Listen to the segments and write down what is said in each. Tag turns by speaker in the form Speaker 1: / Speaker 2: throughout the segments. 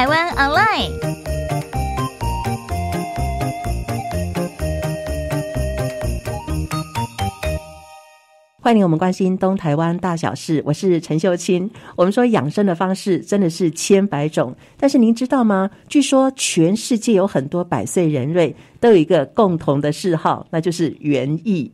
Speaker 1: 台湾 online，欢迎我们关心东台湾大小事，我是陈秀清。我们说养生的方式真的是千百种，但是您知道吗？据说全世界有很多百岁人瑞都有一个共同的嗜好，那就是园艺。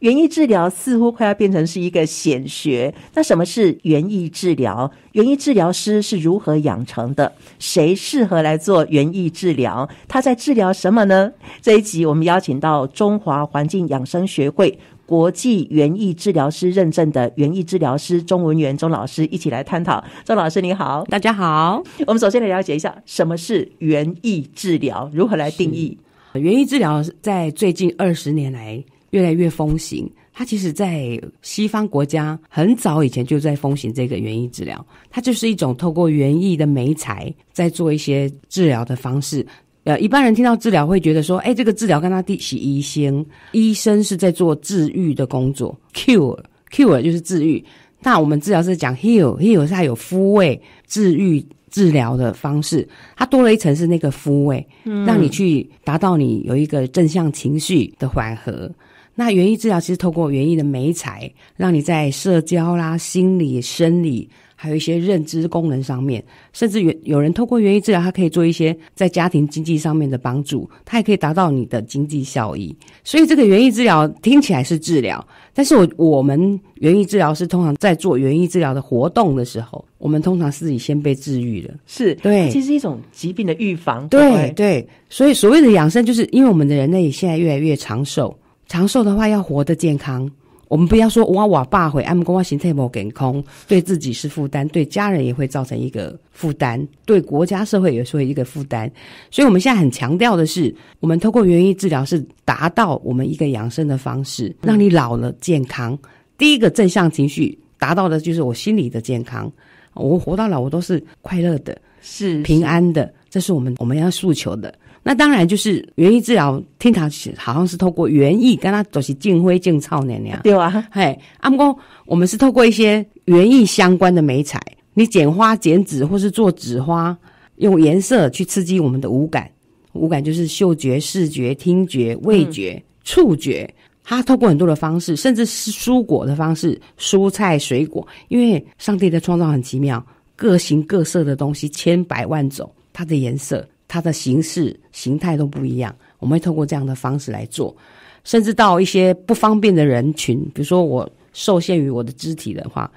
Speaker 1: 园艺治疗似乎快要变成是一个显学。那什么是园艺治疗？园艺治疗师是如何养成的？谁适合来做园艺治疗？他在治疗什么呢？这一集我们邀请到中华环境养生学会国际园艺治疗师认证的园艺治疗师——中文元钟老师，一起来探讨。钟老师你好，大家好。我们首先来了解一下什么是园艺
Speaker 2: 治疗，如何来定义？园艺治疗在最近二十年来。越来越风行。它其实，在西方国家很早以前就在风行这个园艺治疗。它就是一种透过园艺的美材，在做一些治疗的方式。呃，一般人听到治疗会觉得说：“哎，这个治疗跟他第洗医生，医生是在做治愈的工作，cure cure 就是治愈。那我们治疗是讲 heal heal 是它有复位、治愈、治疗的方式。它多了一层是那个复位，让你去达到你有一个正向情绪的缓和。”那园艺治疗其实透过园艺的美材，让你在社交啦、心理、生理，还有一些认知功能上面，甚至有有人透过园艺治疗，它可以做一些在家庭经济上面的帮助，它也可以达到你的经济效益。所以这个园艺治疗听起来是治疗，但是我我们园艺治疗是通常在做园艺治疗的活动的时候，我们通常自己先被治愈了，是对，其实是
Speaker 1: 一种疾病的预防。对
Speaker 2: 对，所以所谓的养生，就是因为我们的人类现在越来越长寿。长寿的话要活得健康，我们不要说哇哇爸回安公我形态莫跟空，对自己是负担，对家人也会造成一个负担，对国家社会也说一个负担。所以，我们现在很强调的是，我们透过原艺治疗是达到我们一个养生的方式，让你老了健康。第一个正向情绪达到的，就是我心理的健康。我活到老，我都是快乐的，是平安的，这是我们我们要诉求的。那当然就是园艺治疗，听堂好像是透过园艺，跟他都是净灰净草那样。对啊，哎，阿公，我们是透过一些园艺相关的美彩，你剪花剪纸或是做纸花，用颜色去刺激我们的五感。五感就是嗅觉、视觉、听觉、味觉、触觉。它透过很多的方式，甚至是蔬果的方式，蔬菜水果，因为上帝的创造很奇妙，各形各色的东西，千百万种，它的颜色。它的形式形态都不一样，我们会透过这样的方式来做，甚至到一些不方便的人群，比如说我受限于我的肢体的话，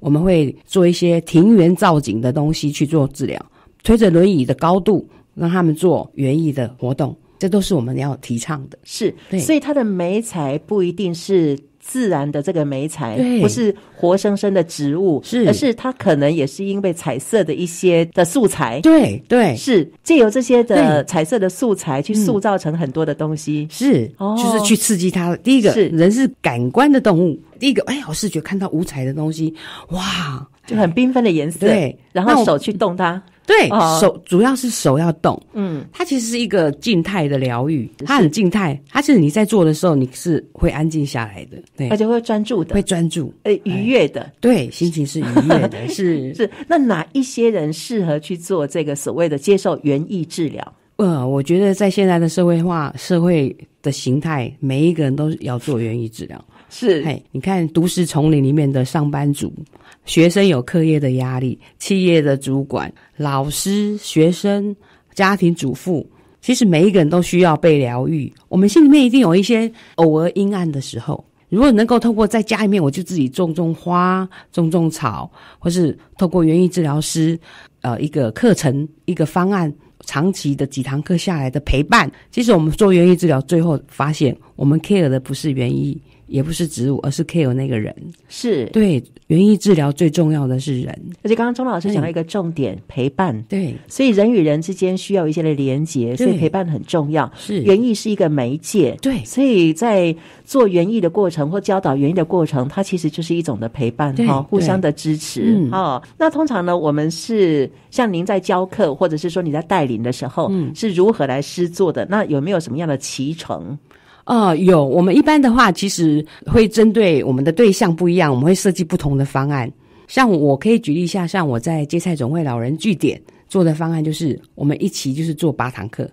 Speaker 2: 我们会做一些庭园造景的东西去做治疗，推着轮椅的高度让他们做园艺的活动，这都是我们要提倡的。
Speaker 1: 是，所以它的美材不一定是。自然的这个梅材，不是活生生的植物，而是它可能也是因为彩色的一些的素材，对对，是借由这些的彩
Speaker 2: 色的素材去塑造成很多的东西，是，就是去刺激它。第一个，人是感官的动物，第一个，哎，我视觉看到五彩的东西，哇。就很缤纷的颜色，对，然后手去动它，对，手主要是手要动，嗯，它其实是一个静态的疗愈，它很静态，它其实你在做的时候你是会安静下来的，对，而且会专注的，会专注，呃，愉悦的，对，心情是愉悦的，
Speaker 1: 是是。那哪一些人适合去做这个所谓的接受园艺治疗？
Speaker 2: 呃，我觉得在现在的社会化社会的形态，每一个人都要做园艺治疗。是，哎，你看《都市丛林》里面的上班族、学生有课业的压力，企业的主管、老师、学生、家庭主妇，其实每一个人都需要被疗愈。我们心里面一定有一些偶尔阴暗的时候，如果能够透过在家里面，我就自己种种花、种种草，或是透过园艺治疗师，呃，一个课程、一个方案，长期的几堂课下来的陪伴，其实我们做园艺治疗，最后发现我们 care 的不是园艺。也不是植物，而是 care 那个人是对园艺治疗最重要的是人，
Speaker 1: 而且刚刚钟老师讲到一个重点，陪伴对，所以人与人之间需要一些的连接，所以陪伴很重要。是园艺是一个媒介，对，所以在做园艺的过程或教导园艺的过程，它其实就是一种的陪伴哈，互相的支持哈。那通常呢，我们是像您在教课或者是说你在带领的时候，嗯，是如何
Speaker 2: 来施作的？那有没有什么样的脐橙？啊，有我们一般的话，其实会针对我们的对象不一样，我们会设计不同的方案。像我可以举例一下，像我在接菜总会老人据点做的方案，就是我们一起就是做八堂课。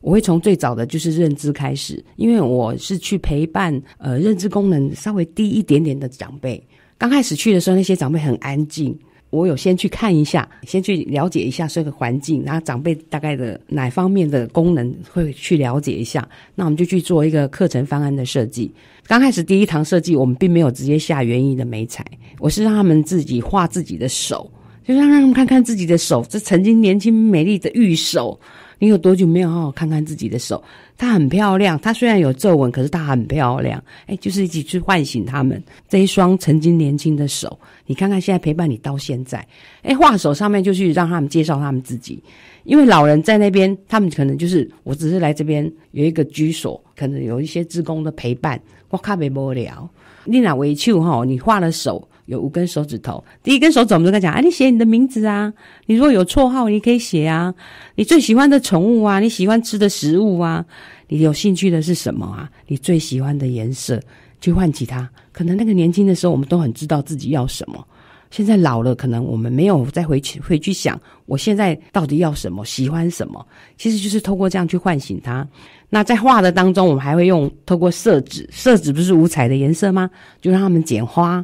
Speaker 2: 我会从最早的就是认知开始，因为我是去陪伴呃认知功能稍微低一点点的长辈。刚开始去的时候，那些长辈很安静。我有先去看一下，先去了解一下这个环境，然后长辈大概的哪方面的功能会去了解一下，那我们就去做一个课程方案的设计。刚开始第一堂设计，我们并没有直接下园艺的美彩，我是让他们自己画自己的手，就让让他们看看自己的手，这曾经年轻美丽的玉手。你有多久没有好好看看自己的手？它很漂亮，它虽然有皱纹，可是它很漂亮。哎，就是一起去唤醒他们这一双曾经年轻的手。你看看现在陪伴你到现在，哎，画手上面就去让他们介绍他们自己，因为老人在那边，他们可能就是我只是来这边有一个居所，可能有一些职工的陪伴，我卡没无聊。你哪为秀哈？你画了手。有五根手指头，第一根手指，我们都在讲：，哎，你写你的名字啊！你如果有绰号，你可以写啊！你最喜欢的宠物啊？你喜欢吃的食物啊？你有兴趣的是什么啊？你最喜欢的颜色？去唤起他。可能那个年轻的时候，我们都很知道自己要什么。现在老了，可能我们没有再回去回去想，我现在到底要什么，喜欢什么？其实就是透过这样去唤醒他。那在画的当中，我们还会用透过色纸，色纸不是五彩的颜色吗？就让他们剪花。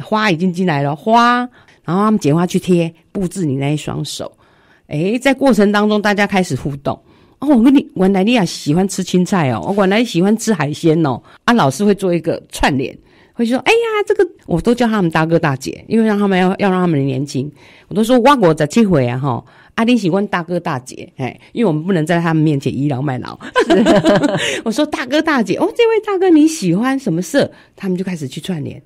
Speaker 2: 花已经进来了，花，然后他们剪花去贴布置你那一双手。哎，在过程当中，大家开始互动。哦，我跟你，我来利亚喜欢吃青菜哦，我原来喜欢吃海鲜哦。啊，老师会做一个串联，会说，哎呀，这个我都叫他们大哥大姐，因为让他们要要让他们年轻。我都说哇，我在去会啊哈？阿丁喜欢大哥大姐，哎，因为我们不能在他们面前倚老卖老。我说大哥大姐，哦，这位大哥你喜欢什么色？他们就开始去串联。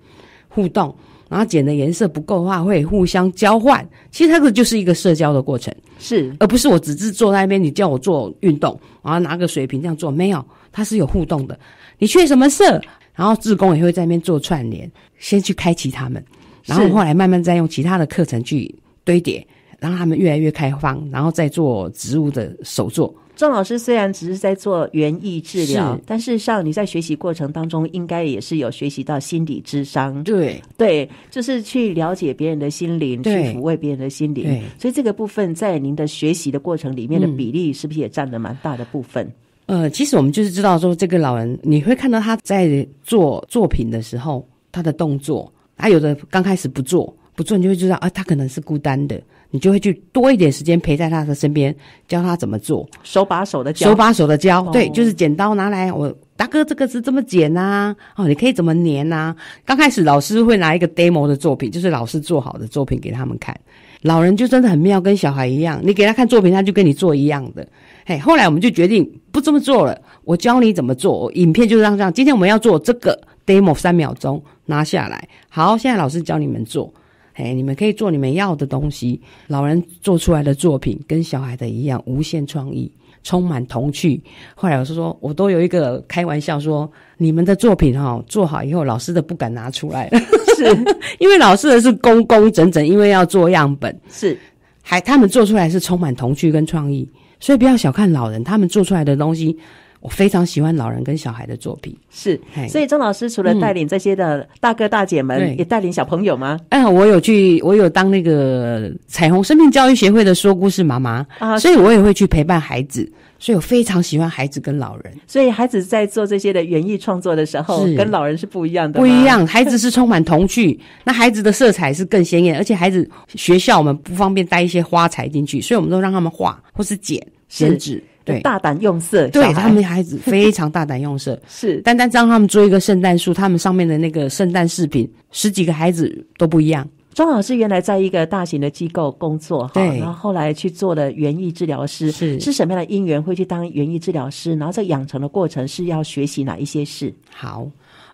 Speaker 2: 互动，然后剪的颜色不够的话，会互相交换。其实它个就是一个社交的过程，是而不是我只是坐在那边，你叫我做运动，然后拿个水瓶这样做，没有，它是有互动的。你缺什么色？然后志工也会在那边做串联，先去开启他们，然后后来慢慢再用其他的课程去堆叠，然他们越来越开放，然后再做植物的手作。
Speaker 1: 郑老师虽然只是在做园艺治疗，但是像你在学习过程当中，应该也是有学习到心理智商。对对，就是去了解别人的心灵，去抚慰别人的心灵。所以这个部分在您的学习的过程里面的比例，是不是也占了蛮大
Speaker 2: 的部分？呃，其实我们就是知道说，这个老人你会看到他在做作品的时候，他的动作，他有的刚开始不做，不做，你就会知道啊，他可能是孤单的。你就会去多一点时间陪在他的身边，教他怎么做，手把手
Speaker 1: 的教，手把手的教。对，就
Speaker 2: 是剪刀拿来，我大哥这个是这么剪呐，哦，你可以怎么粘呐？刚开始老师会拿一个 demo 的作品，就是老师做好的作品给他们看。老人就真的很妙，跟小孩一样，你给他看作品，他就跟你做一样的。嘿，后来我们就决定不这么做了，我教你怎么做，影片就是这样。今天我们要做这个 demo，三秒钟拿下来。好，现在老师教你们做。哎，你们可以做你们要的东西。老人做出来的作品跟小孩的一样，无限创意，充满童趣。后来老师说，我都有一个开玩笑说，你们的作品哈做好以后，老师的不敢拿出来，是 因为老师的是工工整整，因为要做样本。是，还他们做出来是充满童趣跟创意，所以不要小看老人，他们做出来的东西。我非常喜欢老人跟小孩的作品，
Speaker 1: 是。所以钟老师除了带领这些的大哥大姐们，也带领小朋友吗？
Speaker 2: 哎，我有去，我有当那个彩虹生命教育协会的说故事妈妈啊，所以我也会去陪伴孩子。所以我非常喜欢孩子跟老人。
Speaker 1: 所以孩子在做这些的园艺创作的时候，跟老人是不一样的。不一样，孩子是
Speaker 2: 充满童趣，那孩子的色彩是更鲜艳，而且孩子学校我们不方便带一些花材进去，所以我们都让他们画或是剪剪纸。大胆用色，对，他们孩子非常大胆用色。是，单单让他们做一个圣诞树，他们上面的那个圣诞饰品，十几个孩子都不一样。
Speaker 1: 庄老师原来在一个大型的机构工作，哈，然后后来去做了园艺治疗师，是，是什么样的因缘会去当
Speaker 2: 园艺治疗师？然后在养成的过程是要学习哪一些事？好，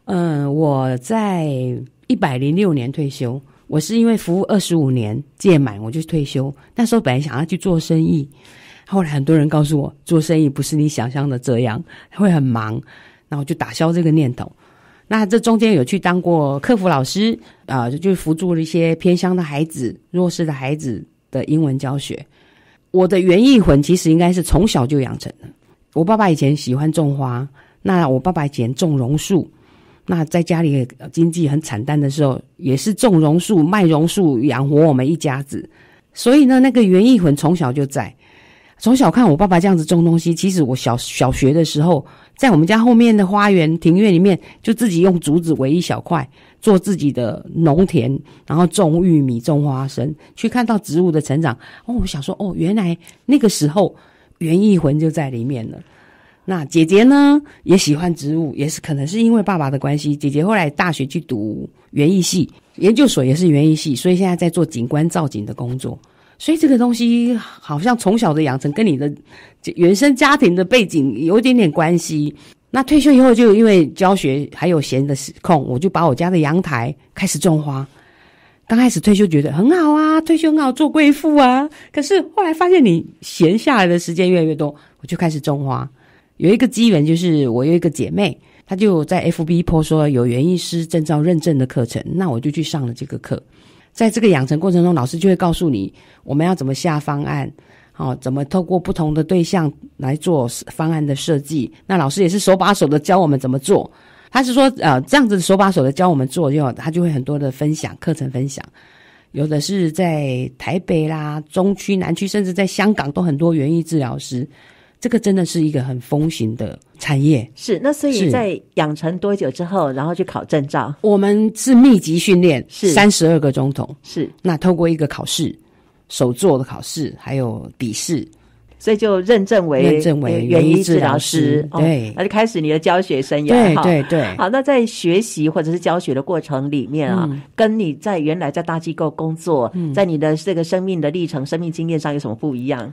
Speaker 2: 嗯，我在一百零六年退休。我是因为服务二十五年届满，我就退休。那时候本来想要去做生意，后来很多人告诉我，做生意不是你想象的这样，会很忙，那我就打消这个念头。那这中间有去当过客服老师，啊，就辅助了一些偏乡的孩子、弱势的孩子的英文教学。我的园艺魂其实应该是从小就养成的。我爸爸以前喜欢种花，那我爸爸以前种榕树。那在家里经济很惨淡的时候，也是种榕树、卖榕树养活我们一家子。所以呢，那个园艺魂从小就在，从小看我爸爸这样子种东西。其实我小小学的时候，在我们家后面的花园庭院里面，就自己用竹子围一小块，做自己的农田，然后种玉米、种花生，去看到植物的成长。哦，我想说，哦，原来那个时候园艺魂就在里面了。那姐姐呢，也喜欢植物，也是可能是因为爸爸的关系。姐姐后来大学去读园艺系，研究所也是园艺系，所以现在在做景观造景的工作。所以这个东西好像从小的养成，跟你的原生家庭的背景有点点关系。那退休以后就因为教学还有闲的时空，我就把我家的阳台开始种花。刚开始退休觉得很好啊，退休好做贵妇啊，可是后来发现你闲下来的时间越来越多，我就开始种花。有一个机缘，就是我有一个姐妹，她就在 FB 泼说有园艺师证照认证的课程，那我就去上了这个课。在这个养成过程中，老师就会告诉你我们要怎么下方案，好，怎么透过不同的对象来做方案的设计。那老师也是手把手的教我们怎么做。他是说，呃，这样子手把手的教我们做，然后他就会很多的分享课程分享。有的是在台北啦、中区、南区，甚至在香港都很多园艺治疗师。这个真的是一个很风行的产业，是那所以在养成多久之后，然后去考证照，我们是密集训练，是三十二个钟头，是那透过一个考试，手做的考试还有笔试，
Speaker 1: 所以就认证为认证为园艺治疗师，对，那就开始你的教学生涯，对对对，好，那在学习或者是教学的过程里面啊，跟你在原来在大机构工作，在你的这
Speaker 2: 个生命的历程、生命经验上有什么不一样？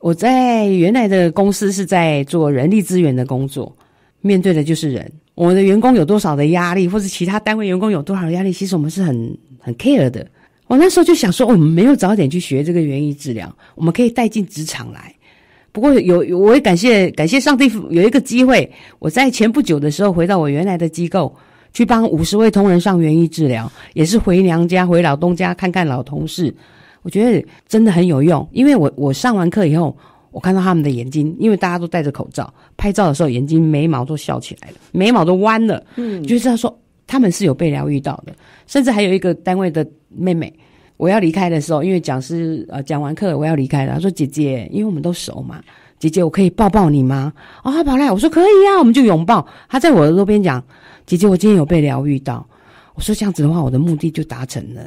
Speaker 2: 我在原来的公司是在做人力资源的工作，面对的就是人。我的员工有多少的压力，或者其他单位员工有多少压力，其实我们是很很 care 的。我那时候就想说，我们没有早点去学这个园艺治疗，我们可以带进职场来。不过有，我也感谢感谢上帝有一个机会。我在前不久的时候回到我原来的机构去帮五十位同仁上园艺治疗，也是回娘家，回老东家看看老同事。我觉得真的很有用，因为我我上完课以后，我看到他们的眼睛，因为大家都戴着口罩，拍照的时候眼睛、眉毛都笑起来了，眉毛都弯了。嗯，就是他说他们是有被疗愈到的，甚至还有一个单位的妹妹，我要离开的时候，因为讲师呃讲完课我要离开了，她说姐姐，因为我们都熟嘛，姐姐我可以抱抱你吗？哦，她跑来，我说可以啊，我们就拥抱。她在我耳朵边讲，姐姐我今天有被疗愈到，我说这样子的话，我的目的就达成了。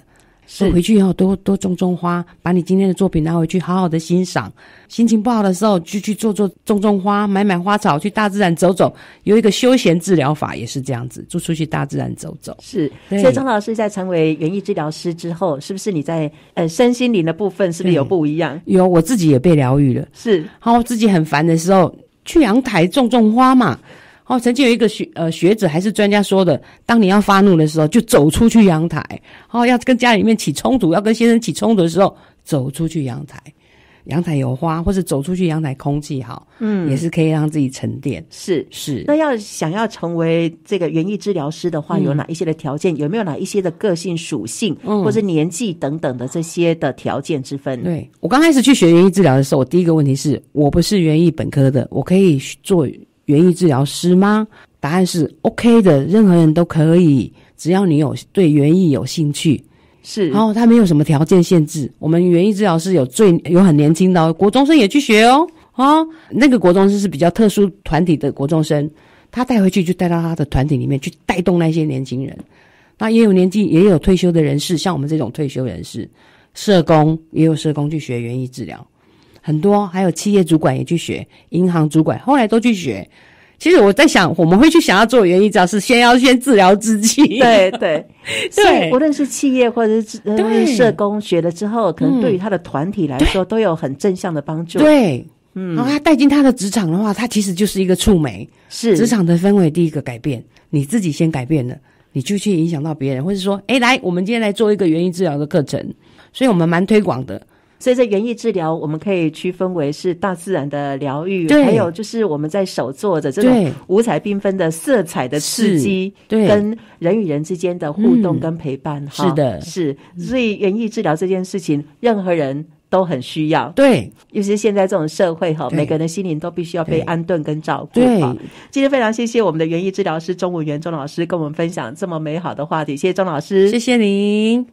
Speaker 2: 是回去以后多多种种花，把你今天的作品拿回去好好的欣赏。心情不好的时候，就去做做种种花，买买花草，去大自然走走。有一个休闲治疗法也是这样子，就出去大自然走走。是，所以钟老
Speaker 1: 师在成为园艺治疗师之后，是不是你在呃身心
Speaker 2: 灵的部分是不是有不一样？有，我自己也被疗愈了。是，然后自己很烦的时候，去阳台种种花嘛。哦，曾经有一个学呃学者还是专家说的，当你要发怒的时候，就走出去阳台。哦，要跟家里面起冲突，要跟先生起冲突的时候，走出去阳台。阳台有花，或者走出去阳台，空气好，嗯，也是可以让自己沉淀。是是。那
Speaker 1: 要想要成为这个园艺治疗师的话，有哪一些的条件？有没有哪一些的个性属性，或者年纪等等的这些的条件之分？对，
Speaker 2: 我刚开始去学园艺治疗的时候，我第一个问题是我不是园艺本科的，我可以做。园艺治疗师吗？答案是 OK 的，任何人都可以，只要你有对园艺有兴趣，是。然后他没有什么条件限制，我们园艺治疗师有最有很年轻的国中生也去学哦，啊，那个国中生是比较特殊团体的国中生，他带回去就带到他的团体里面去带动那些年轻人，那也有年纪也有退休的人士，像我们这种退休人士，社工也有社工去学园艺治疗。很多还有企业主管也去学，银行主管后来都去学。其实我在想，我们会去想要做原因治要是先要先治疗自己。对对对，所以无
Speaker 1: 论是企业或者是呃社
Speaker 2: 工，学了之
Speaker 1: 后，可能对于他的团体来说都有很正向的帮助。对，
Speaker 2: 嗯，然后他带进他的职场的话，他其实就是一个触媒。是，职场的氛围第一个改变，你自己先改变了，你就去影响到别人，或者说，哎，来，我们今天来做一个原因治疗的课程，所以我们蛮推广的。
Speaker 1: 所以在园艺治疗，我们可以区分为是大自然的疗愈，还有就是我们在手做的这种五彩缤纷的色彩的刺激，跟人与人之间的互动跟陪伴哈。是的，是所以园艺治疗这件事情，任何人都很需要。对，尤其是现在这种社会哈，每个人的心灵都必须要被安顿跟照顾。对，今天非常谢谢我们的园艺治疗师钟文园钟老师跟我们分享这么美好的话题，谢谢钟老师。谢谢您。